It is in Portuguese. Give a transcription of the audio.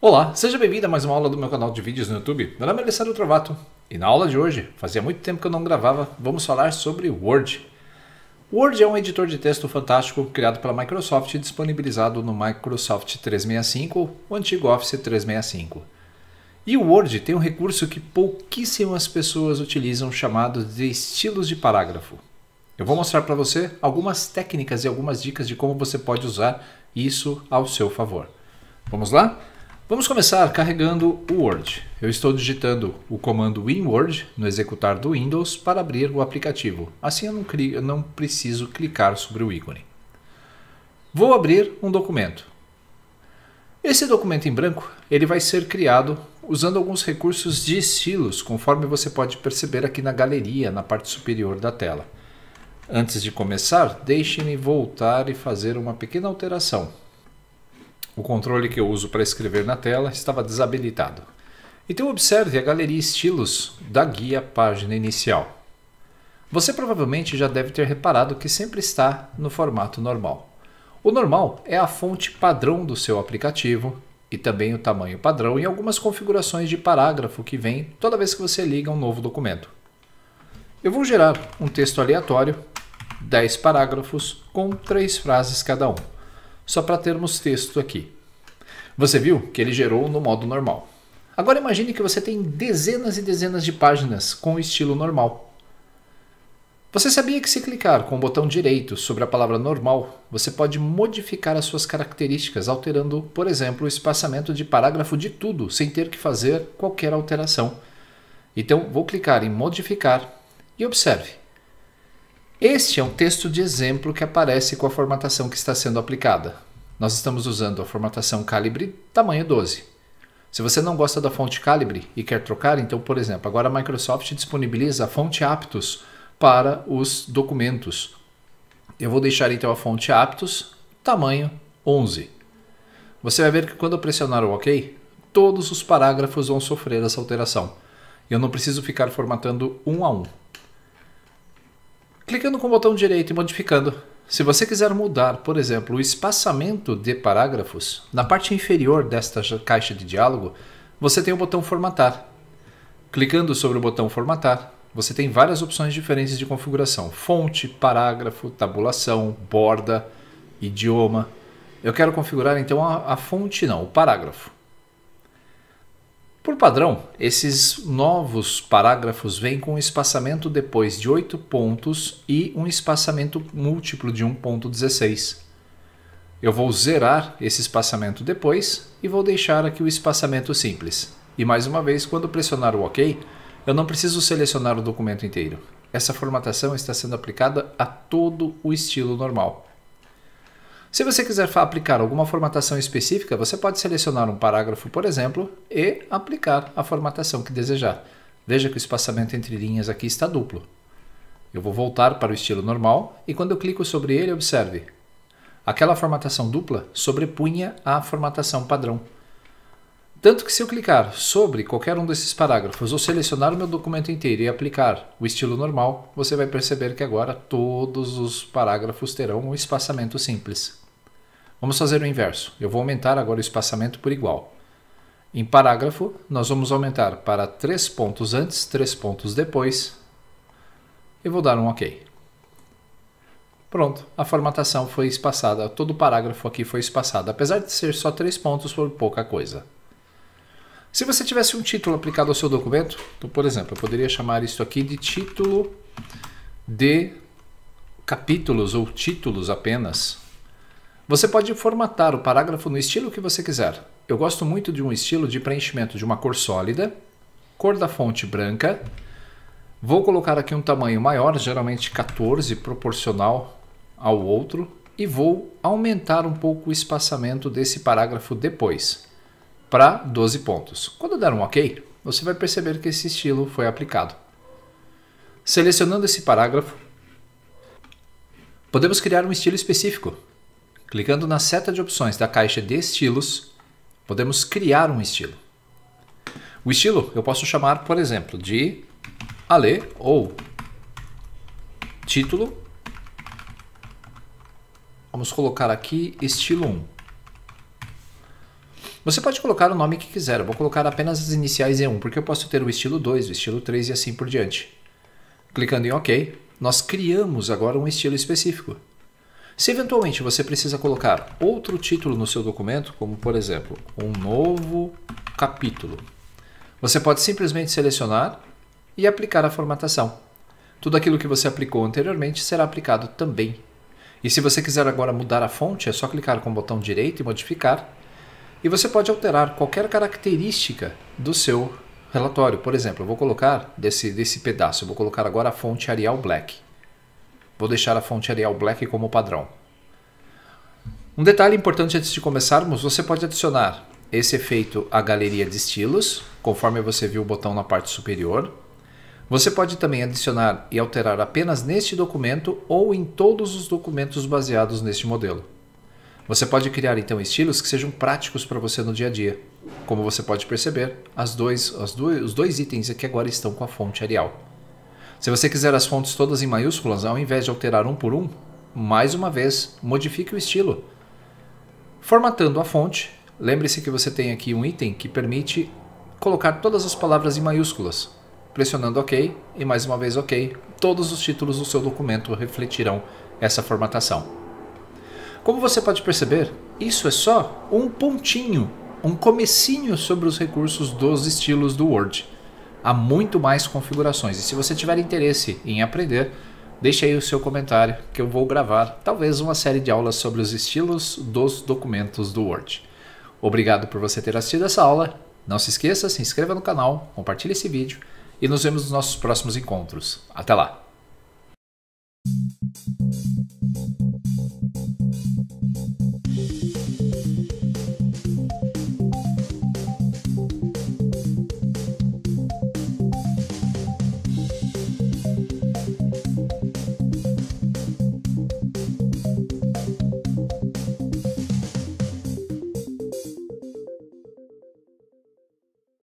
Olá, seja bem-vindo a mais uma aula do meu canal de vídeos no YouTube. Meu nome é Alessandro Trovato e na aula de hoje, fazia muito tempo que eu não gravava, vamos falar sobre Word. Word é um editor de texto fantástico criado pela Microsoft e disponibilizado no Microsoft 365, o antigo Office 365. E o Word tem um recurso que pouquíssimas pessoas utilizam chamado de estilos de parágrafo. Eu vou mostrar para você algumas técnicas e algumas dicas de como você pode usar isso ao seu favor. Vamos lá? Vamos começar carregando o Word. Eu estou digitando o comando WinWord no executar do Windows para abrir o aplicativo. Assim eu não, crio, eu não preciso clicar sobre o ícone. Vou abrir um documento. Esse documento em branco ele vai ser criado usando alguns recursos de estilos, conforme você pode perceber aqui na galeria, na parte superior da tela. Antes de começar, deixe-me voltar e fazer uma pequena alteração. O controle que eu uso para escrever na tela estava desabilitado. Então observe a galeria estilos da guia página inicial. Você provavelmente já deve ter reparado que sempre está no formato normal. O normal é a fonte padrão do seu aplicativo e também o tamanho padrão e algumas configurações de parágrafo que vem toda vez que você liga um novo documento. Eu vou gerar um texto aleatório 10 parágrafos com três frases cada um, só para termos texto aqui. Você viu que ele gerou no modo normal. Agora imagine que você tem dezenas e dezenas de páginas com o estilo normal. Você sabia que se clicar com o botão direito sobre a palavra normal, você pode modificar as suas características, alterando, por exemplo, o espaçamento de parágrafo de tudo, sem ter que fazer qualquer alteração. Então, vou clicar em modificar e observe. Este é um texto de exemplo que aparece com a formatação que está sendo aplicada. Nós estamos usando a formatação calibre tamanho 12. Se você não gosta da fonte calibre e quer trocar, então, por exemplo, agora a Microsoft disponibiliza a fonte Aptos para os documentos. Eu vou deixar então a fonte Aptos tamanho 11. Você vai ver que quando eu pressionar o OK, todos os parágrafos vão sofrer essa alteração. Eu não preciso ficar formatando um a um. Clicando com o botão direito e modificando. Se você quiser mudar, por exemplo, o espaçamento de parágrafos, na parte inferior desta caixa de diálogo, você tem o botão Formatar. Clicando sobre o botão Formatar, você tem várias opções diferentes de configuração: fonte, parágrafo, tabulação, borda, idioma. Eu quero configurar então a, a fonte, não, o parágrafo. Por padrão, esses novos parágrafos vêm com um espaçamento depois de 8 pontos e um espaçamento múltiplo de 1.16. Eu vou zerar esse espaçamento depois e vou deixar aqui o espaçamento simples. E mais uma vez, quando pressionar o OK, eu não preciso selecionar o documento inteiro. Essa formatação está sendo aplicada a todo o estilo normal. Se você quiser aplicar alguma formatação específica, você pode selecionar um parágrafo, por exemplo, e aplicar a formatação que desejar. Veja que o espaçamento entre linhas aqui está duplo. Eu vou voltar para o estilo normal e quando eu clico sobre ele, observe. Aquela formatação dupla sobrepunha a formatação padrão. Tanto que se eu clicar sobre qualquer um desses parágrafos ou selecionar o meu documento inteiro e aplicar o estilo normal, você vai perceber que agora todos os parágrafos terão um espaçamento simples. Vamos fazer o inverso. Eu vou aumentar agora o espaçamento por igual. Em parágrafo, nós vamos aumentar para três pontos antes, três pontos depois. E vou dar um OK. Pronto, a formatação foi espaçada, todo o parágrafo aqui foi espaçado, apesar de ser só três pontos, foi pouca coisa. Se você tivesse um título aplicado ao seu documento, então, por exemplo, eu poderia chamar isso aqui de título de capítulos ou títulos apenas, você pode formatar o parágrafo no estilo que você quiser. Eu gosto muito de um estilo de preenchimento de uma cor sólida, cor da fonte branca. Vou colocar aqui um tamanho maior, geralmente 14, proporcional ao outro, e vou aumentar um pouco o espaçamento desse parágrafo depois, para 12 pontos. Quando der um OK, você vai perceber que esse estilo foi aplicado. Selecionando esse parágrafo, podemos criar um estilo específico, Clicando na seta de opções da caixa de estilos, podemos criar um estilo. O estilo eu posso chamar, por exemplo, de Ale ou título. Vamos colocar aqui estilo 1. Você pode colocar o nome que quiser, eu vou colocar apenas as iniciais E1, porque eu posso ter o estilo 2, o estilo 3 e assim por diante. Clicando em OK, nós criamos agora um estilo específico. Se eventualmente você precisa colocar outro título no seu documento, como por exemplo, um novo capítulo, você pode simplesmente selecionar e aplicar a formatação. Tudo aquilo que você aplicou anteriormente será aplicado também. E se você quiser agora mudar a fonte, é só clicar com o botão direito e modificar. E você pode alterar qualquer característica do seu relatório. Por exemplo, eu vou colocar desse, desse pedaço, eu vou colocar agora a fonte Arial Black. Vou deixar a fonte Arial Black como padrão. Um detalhe importante antes de começarmos, você pode adicionar esse efeito à galeria de estilos, conforme você viu o botão na parte superior. Você pode também adicionar e alterar apenas neste documento ou em todos os documentos baseados neste modelo. Você pode criar então estilos que sejam práticos para você no dia a dia. Como você pode perceber, as dois, as dois, os dois itens aqui agora estão com a fonte Arial. Se você quiser as fontes todas em maiúsculas, ao invés de alterar um por um, mais uma vez, modifique o estilo. Formatando a fonte, lembre-se que você tem aqui um item que permite colocar todas as palavras em maiúsculas. Pressionando OK e mais uma vez OK, todos os títulos do seu documento refletirão essa formatação. Como você pode perceber, isso é só um pontinho, um comecinho sobre os recursos dos estilos do Word há muito mais configurações. E se você tiver interesse em aprender, deixe aí o seu comentário que eu vou gravar talvez uma série de aulas sobre os estilos dos documentos do Word. Obrigado por você ter assistido essa aula. Não se esqueça, se inscreva no canal, compartilhe esse vídeo e nos vemos nos nossos próximos encontros. Até lá!